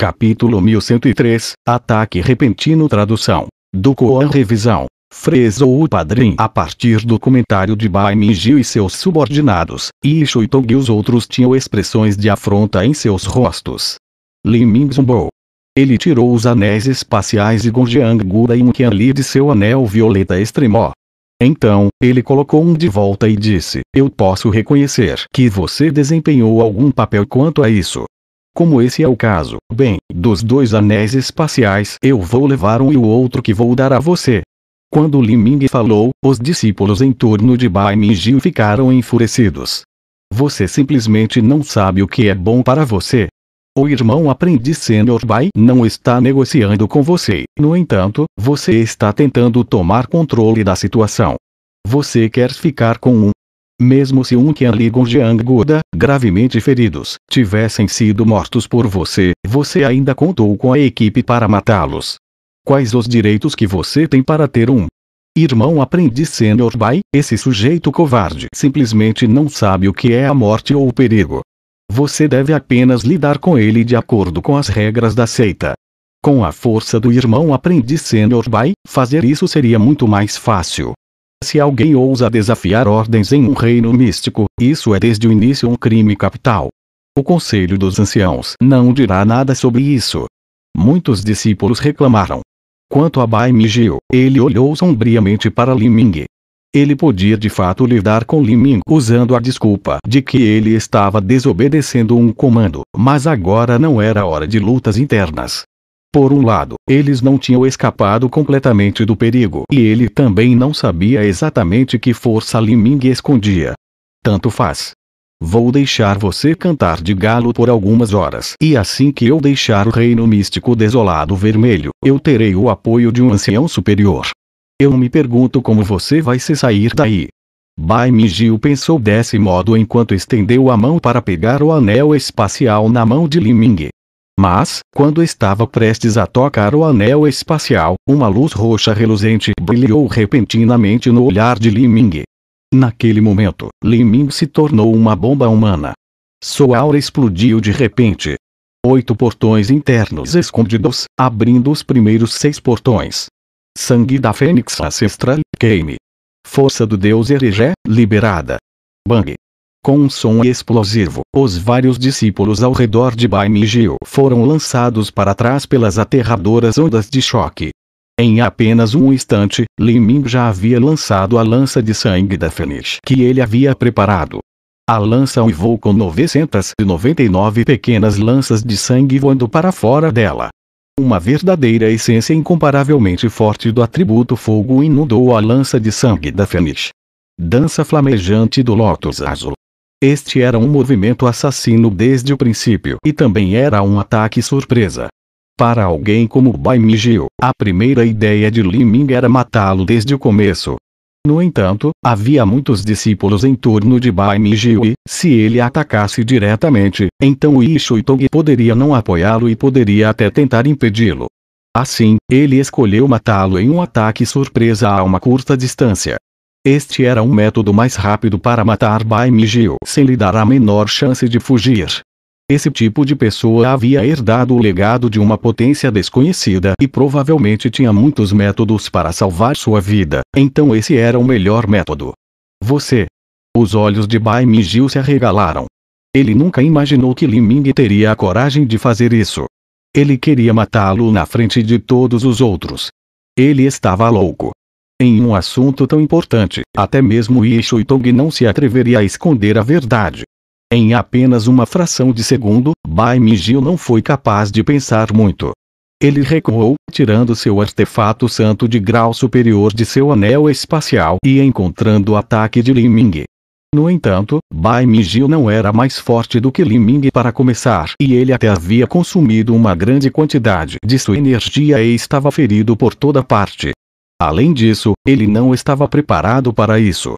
Capítulo 1103 Ataque repentino Tradução do Koan Revisão Fresou o padrinho a partir do comentário de Bai Mingyu e seus subordinados, e Tong e os outros tinham expressões de afronta em seus rostos. Lin Ming zumbou. Ele tirou os anéis espaciais de Gongjiang Gura e Mqian de seu anel violeta extremó. Então, ele colocou um de volta e disse, eu posso reconhecer que você desempenhou algum papel quanto a isso, como esse é o caso, bem, dos dois anéis espaciais eu vou levar um e o outro que vou dar a você. Quando Liming falou, os discípulos em torno de Bai Mingjiu ficaram enfurecidos. Você simplesmente não sabe o que é bom para você. O irmão aprendiz Senior Bai não está negociando com você, no entanto, você está tentando tomar controle da situação. Você quer ficar com um mesmo se um Qianligon Gongjiang Guda, gravemente feridos, tivessem sido mortos por você, você ainda contou com a equipe para matá-los. Quais os direitos que você tem para ter um Irmão aprendiz Senior Bai, esse sujeito covarde simplesmente não sabe o que é a morte ou o perigo. Você deve apenas lidar com ele de acordo com as regras da seita. Com a força do irmão aprendiz Senior Bai, fazer isso seria muito mais fácil. Se alguém ousa desafiar ordens em um reino místico, isso é desde o início um crime capital. O conselho dos anciãos não dirá nada sobre isso. Muitos discípulos reclamaram. Quanto a Bai Mingil, ele olhou sombriamente para Liming. Ele podia de fato lidar com Liming usando a desculpa de que ele estava desobedecendo um comando, mas agora não era hora de lutas internas. Por um lado, eles não tinham escapado completamente do perigo e ele também não sabia exatamente que força Liming escondia. Tanto faz. Vou deixar você cantar de galo por algumas horas e assim que eu deixar o reino místico desolado vermelho, eu terei o apoio de um ancião superior. Eu me pergunto como você vai se sair daí. Bai Mingil pensou desse modo enquanto estendeu a mão para pegar o anel espacial na mão de Liming. Mas, quando estava prestes a tocar o anel espacial, uma luz roxa reluzente brilhou repentinamente no olhar de Li Ming. Naquele momento, Li Ming se tornou uma bomba humana. Sua aura explodiu de repente. Oito portões internos escondidos, abrindo os primeiros seis portões. Sangue da Fênix Ancestral, queime. Força do Deus Eregé liberada. Bang. Com um som explosivo, os vários discípulos ao redor de Baimigio foram lançados para trás pelas aterradoras ondas de choque. Em apenas um instante, Liming já havia lançado a lança de sangue da Fenix que ele havia preparado. A lança uivou com 999 pequenas lanças de sangue voando para fora dela. Uma verdadeira essência incomparavelmente forte do atributo fogo inundou a lança de sangue da Fenix. Dança flamejante do Lótus Azul. Este era um movimento assassino desde o princípio e também era um ataque surpresa. Para alguém como Bai Mingyu, a primeira ideia de Li Ming era matá-lo desde o começo. No entanto, havia muitos discípulos em torno de Bai Mingyu e, se ele atacasse diretamente, então Ishu Tong poderia não apoiá-lo e poderia até tentar impedi-lo. Assim, ele escolheu matá-lo em um ataque surpresa a uma curta distância. Este era um método mais rápido para matar Mingyu, sem lhe dar a menor chance de fugir. Esse tipo de pessoa havia herdado o legado de uma potência desconhecida e provavelmente tinha muitos métodos para salvar sua vida, então esse era o melhor método. Você. Os olhos de Bai Mingyu se arregalaram. Ele nunca imaginou que Lin Ming teria a coragem de fazer isso. Ele queria matá-lo na frente de todos os outros. Ele estava louco. Em um assunto tão importante, até mesmo Yishu Itong não se atreveria a esconder a verdade. Em apenas uma fração de segundo, Bai Mingil não foi capaz de pensar muito. Ele recuou, tirando seu artefato santo de grau superior de seu anel espacial e encontrando o ataque de Lin Ming. No entanto, Bai Mingil não era mais forte do que Lin Ming para começar e ele até havia consumido uma grande quantidade de sua energia e estava ferido por toda parte. Além disso, ele não estava preparado para isso.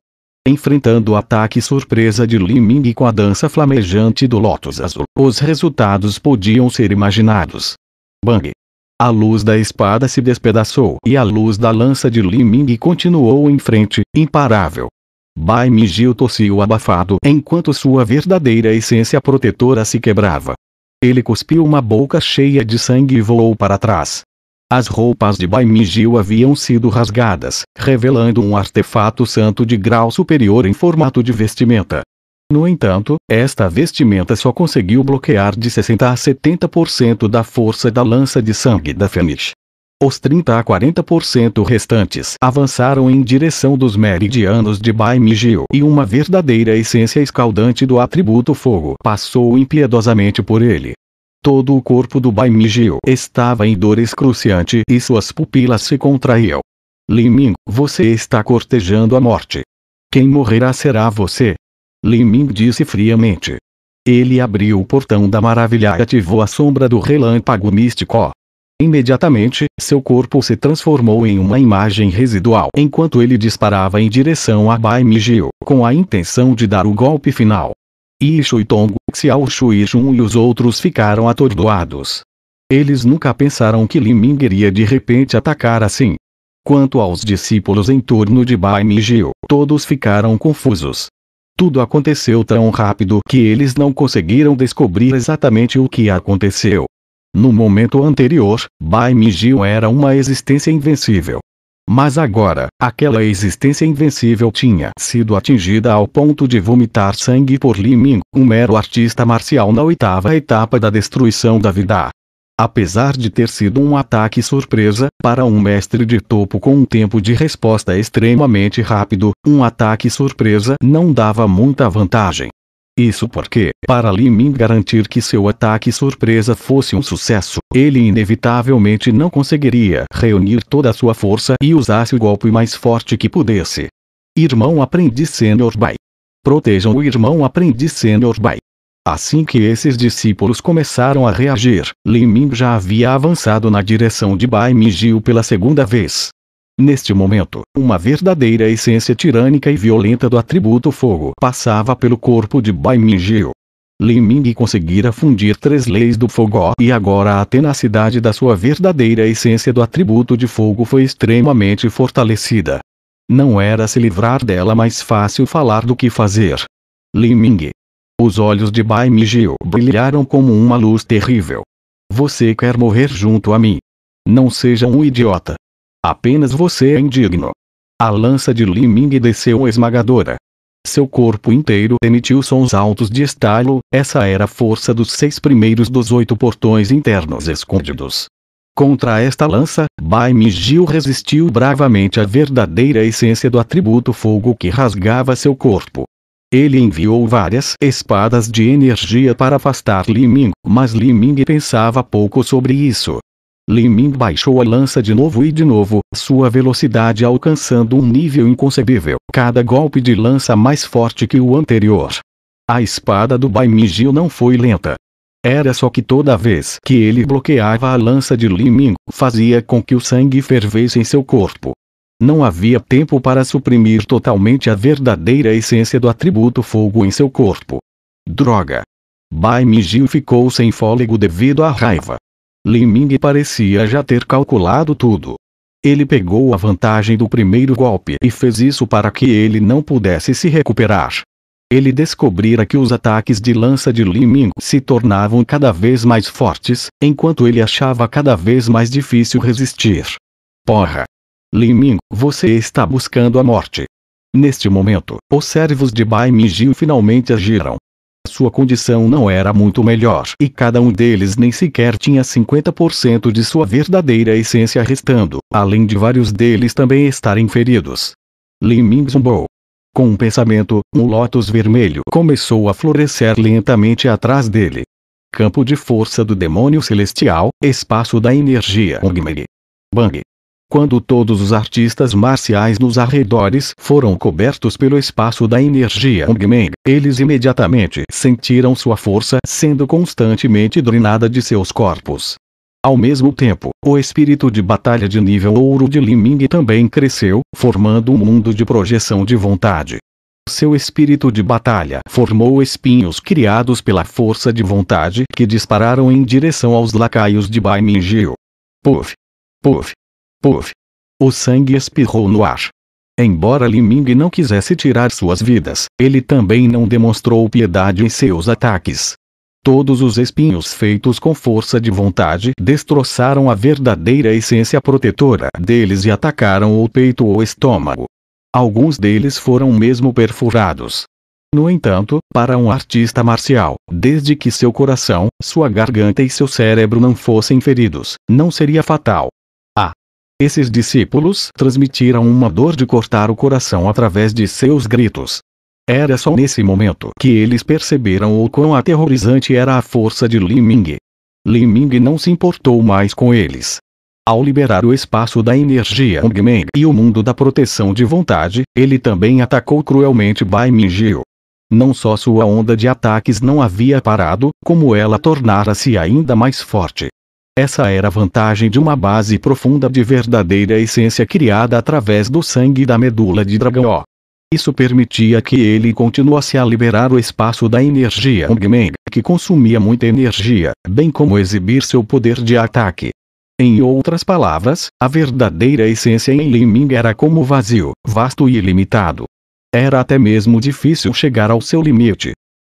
Enfrentando o ataque surpresa de Li Ming com a dança flamejante do Lotus Azul, os resultados podiam ser imaginados. Bang! A luz da espada se despedaçou e a luz da lança de Li Ming continuou em frente, imparável. Bai Mingil tossiu abafado enquanto sua verdadeira essência protetora se quebrava. Ele cuspiu uma boca cheia de sangue e voou para trás. As roupas de Baimigil haviam sido rasgadas, revelando um artefato santo de grau superior em formato de vestimenta. No entanto, esta vestimenta só conseguiu bloquear de 60 a 70% da força da lança de sangue da Fenix. Os 30 a 40% restantes avançaram em direção dos meridianos de Baimigil e uma verdadeira essência escaldante do atributo fogo passou impiedosamente por ele, Todo o corpo do Baimigio estava em dor excruciante e suas pupilas se contraíam. Liming, você está cortejando a morte. Quem morrerá será você. Liming disse friamente. Ele abriu o portão da maravilha e ativou a sombra do relâmpago místico. Imediatamente, seu corpo se transformou em uma imagem residual enquanto ele disparava em direção a Baimigio, com a intenção de dar o golpe final. Yi Shui Tong, Xiao Shui Jun e os outros ficaram atordoados. Eles nunca pensaram que Lin Ming iria de repente atacar assim. Quanto aos discípulos em torno de Bai Mingjiu, todos ficaram confusos. Tudo aconteceu tão rápido que eles não conseguiram descobrir exatamente o que aconteceu. No momento anterior, Bai Mingjiu era uma existência invencível, mas agora, aquela existência invencível tinha sido atingida ao ponto de vomitar sangue por Li Ming, um mero artista marcial na oitava etapa da destruição da vida. Apesar de ter sido um ataque surpresa, para um mestre de topo com um tempo de resposta extremamente rápido, um ataque surpresa não dava muita vantagem. Isso porque, para Li garantir que seu ataque surpresa fosse um sucesso, ele inevitavelmente não conseguiria reunir toda a sua força e usasse o golpe mais forte que pudesse. Irmão Aprendiz senhor Bai. Protejam o Irmão Aprendiz senhor Bai. Assim que esses discípulos começaram a reagir, Li já havia avançado na direção de Bai Mingil pela segunda vez. Neste momento, uma verdadeira essência tirânica e violenta do atributo fogo passava pelo corpo de Bai Mingjiu. Lin Ming conseguira fundir três leis do fogo e agora a tenacidade da sua verdadeira essência do atributo de fogo foi extremamente fortalecida. Não era se livrar dela mais fácil falar do que fazer. Lin Ming. Os olhos de Bai Mingjiu brilharam como uma luz terrível. Você quer morrer junto a mim. Não seja um idiota. Apenas você é indigno. A lança de Li Ming desceu esmagadora. Seu corpo inteiro emitiu sons altos de estalo, essa era a força dos seis primeiros dos oito portões internos escondidos. Contra esta lança, Bai Mingil resistiu bravamente à verdadeira essência do atributo fogo que rasgava seu corpo. Ele enviou várias espadas de energia para afastar Li Ming, mas Li Ming pensava pouco sobre isso. Lin Min baixou a lança de novo e de novo, sua velocidade alcançando um nível inconcebível. Cada golpe de lança mais forte que o anterior. A espada do Bai Mingil não foi lenta. Era só que toda vez que ele bloqueava a lança de Lin Min, fazia com que o sangue fervesse em seu corpo. Não havia tempo para suprimir totalmente a verdadeira essência do atributo fogo em seu corpo. Droga! Bai Mingil ficou sem fôlego devido à raiva. Liming Ming parecia já ter calculado tudo. Ele pegou a vantagem do primeiro golpe e fez isso para que ele não pudesse se recuperar. Ele descobrira que os ataques de lança de Liming Ming se tornavam cada vez mais fortes, enquanto ele achava cada vez mais difícil resistir. Porra! Liming, Ming, você está buscando a morte. Neste momento, os servos de Bai Mingjin finalmente agiram. Sua condição não era muito melhor e cada um deles nem sequer tinha 50% de sua verdadeira essência restando, além de vários deles também estarem feridos. Lin Ming zumbou. Com um pensamento, um lótus vermelho começou a florescer lentamente atrás dele. Campo de força do demônio celestial, espaço da energia Ongmeri. Bang quando todos os artistas marciais nos arredores foram cobertos pelo espaço da energia Ongmeng, eles imediatamente sentiram sua força sendo constantemente drenada de seus corpos. Ao mesmo tempo, o espírito de batalha de nível ouro de Liming também cresceu, formando um mundo de projeção de vontade. Seu espírito de batalha formou espinhos criados pela força de vontade que dispararam em direção aos lacaios de Bai Mingjiu. Puff! Puff! Puf. O sangue espirrou no ar. Embora Liming não quisesse tirar suas vidas, ele também não demonstrou piedade em seus ataques. Todos os espinhos feitos com força de vontade destroçaram a verdadeira essência protetora deles e atacaram o peito ou estômago. Alguns deles foram mesmo perfurados. No entanto, para um artista marcial, desde que seu coração, sua garganta e seu cérebro não fossem feridos, não seria fatal. Esses discípulos transmitiram uma dor de cortar o coração através de seus gritos. Era só nesse momento que eles perceberam o quão aterrorizante era a força de Li Ming. Li Ming não se importou mais com eles. Ao liberar o espaço da energia Meng e o mundo da proteção de vontade, ele também atacou cruelmente Bai Mingjiu. Não só sua onda de ataques não havia parado, como ela tornara-se ainda mais forte. Essa era a vantagem de uma base profunda de verdadeira essência criada através do sangue da medula de dragão. Isso permitia que ele continuasse a liberar o espaço da energia Ongmeng, que consumia muita energia, bem como exibir seu poder de ataque. Em outras palavras, a verdadeira essência em Liming era como vazio, vasto e ilimitado. Era até mesmo difícil chegar ao seu limite.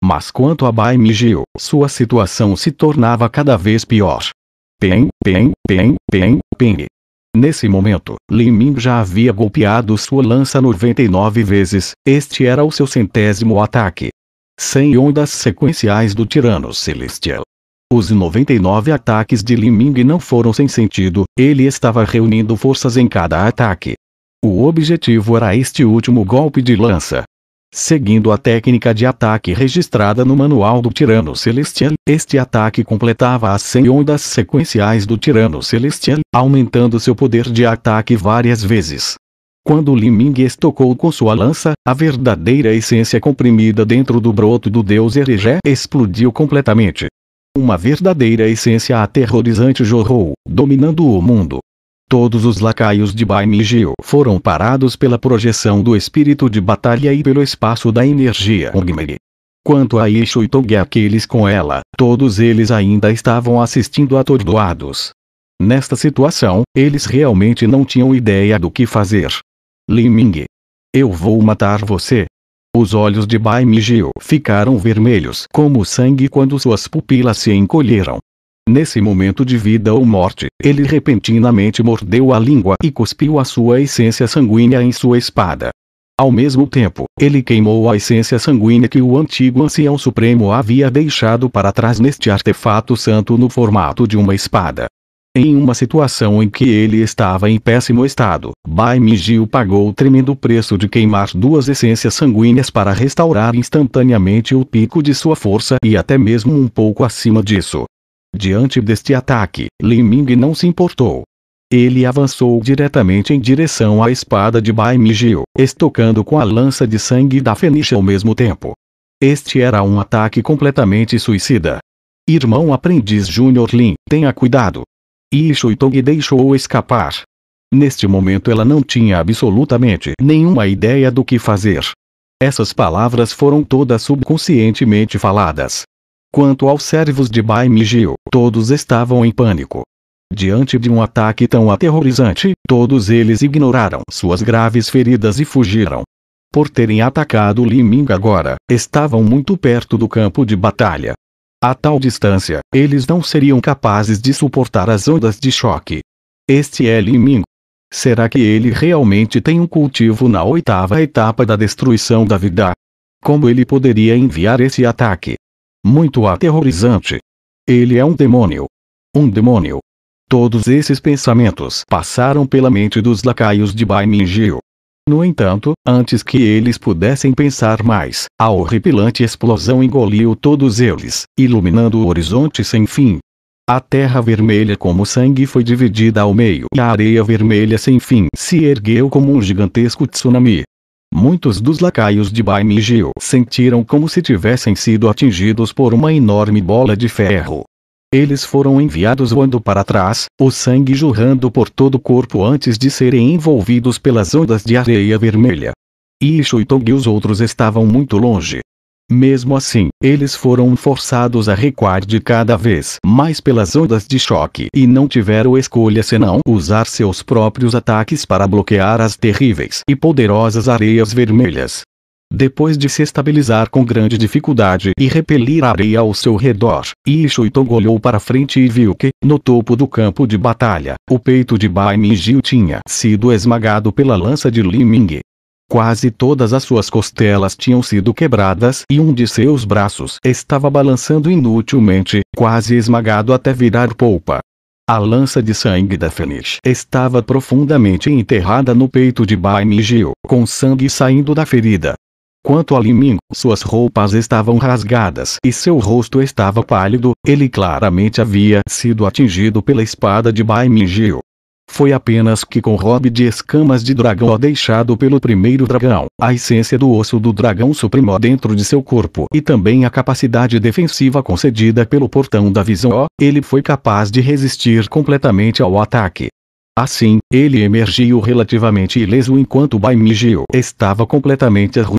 Mas quanto a Bai Mijiu, sua situação se tornava cada vez pior. Pen, pen, pen, pen, pen. Nesse momento, Lin Ming já havia golpeado sua lança 99 vezes, este era o seu centésimo ataque. 100 ondas sequenciais do Tirano Celestial. Os 99 ataques de Lin Ming não foram sem sentido, ele estava reunindo forças em cada ataque. O objetivo era este último golpe de lança, Seguindo a técnica de ataque registrada no Manual do Tirano Celestial, este ataque completava as 100 ondas sequenciais do Tirano Celestial, aumentando seu poder de ataque várias vezes. Quando Liming estocou com sua lança, a verdadeira essência comprimida dentro do broto do deus Erigé explodiu completamente. Uma verdadeira essência aterrorizante jorrou, dominando o mundo. Todos os lacaios de Baimigeo foram parados pela projeção do espírito de batalha e pelo espaço da energia Ongmeri. Quanto a Ishu e Togi aqueles com ela, todos eles ainda estavam assistindo atordoados. Nesta situação, eles realmente não tinham ideia do que fazer. Liming, Eu vou matar você. Os olhos de Bai Migio ficaram vermelhos como sangue quando suas pupilas se encolheram, Nesse momento de vida ou morte, ele repentinamente mordeu a língua e cuspiu a sua essência sanguínea em sua espada. Ao mesmo tempo, ele queimou a essência sanguínea que o antigo ancião supremo havia deixado para trás neste artefato santo no formato de uma espada. Em uma situação em que ele estava em péssimo estado, Bai Mingil pagou o tremendo preço de queimar duas essências sanguíneas para restaurar instantaneamente o pico de sua força e até mesmo um pouco acima disso. Diante deste ataque, Lin Ming não se importou. Ele avançou diretamente em direção à espada de Bai Mingil, estocando com a lança de sangue da Fenice ao mesmo tempo. Este era um ataque completamente suicida. Irmão aprendiz Júnior Lin, tenha cuidado. E Tong deixou escapar. Neste momento ela não tinha absolutamente nenhuma ideia do que fazer. Essas palavras foram todas subconscientemente faladas. Quanto aos servos de Baimigil, todos estavam em pânico. Diante de um ataque tão aterrorizante, todos eles ignoraram suas graves feridas e fugiram. Por terem atacado Liming agora, estavam muito perto do campo de batalha. A tal distância, eles não seriam capazes de suportar as ondas de choque. Este é Liming. Será que ele realmente tem um cultivo na oitava etapa da destruição da vida? Como ele poderia enviar esse ataque? muito aterrorizante. Ele é um demônio. Um demônio. Todos esses pensamentos passaram pela mente dos lacaios de Bai No entanto, antes que eles pudessem pensar mais, a horripilante explosão engoliu todos eles, iluminando o horizonte sem fim. A terra vermelha como sangue foi dividida ao meio e a areia vermelha sem fim se ergueu como um gigantesco tsunami. Muitos dos lacaios de Baimigio sentiram como se tivessem sido atingidos por uma enorme bola de ferro. Eles foram enviados voando para trás, o sangue jorrando por todo o corpo antes de serem envolvidos pelas ondas de areia vermelha. Ishu e Tong e os outros estavam muito longe, mesmo assim, eles foram forçados a recuar de cada vez mais pelas ondas de choque e não tiveram escolha senão usar seus próprios ataques para bloquear as terríveis e poderosas areias vermelhas. Depois de se estabilizar com grande dificuldade e repelir a areia ao seu redor, Ishuitong olhou para frente e viu que, no topo do campo de batalha, o peito de Bai Mingjiu tinha sido esmagado pela lança de Li Ming. Quase todas as suas costelas tinham sido quebradas e um de seus braços estava balançando inutilmente, quase esmagado até virar polpa. A lança de sangue da Fênix estava profundamente enterrada no peito de Baime com sangue saindo da ferida. Quanto a Liming, suas roupas estavam rasgadas e seu rosto estava pálido, ele claramente havia sido atingido pela espada de Baimingil foi apenas que com o de escamas de dragão deixado pelo primeiro dragão, a essência do osso do dragão supremo dentro de seu corpo e também a capacidade defensiva concedida pelo portão da visão O, ele foi capaz de resistir completamente ao ataque. Assim, ele emergiu relativamente ileso enquanto Baimigio estava completamente arruinado.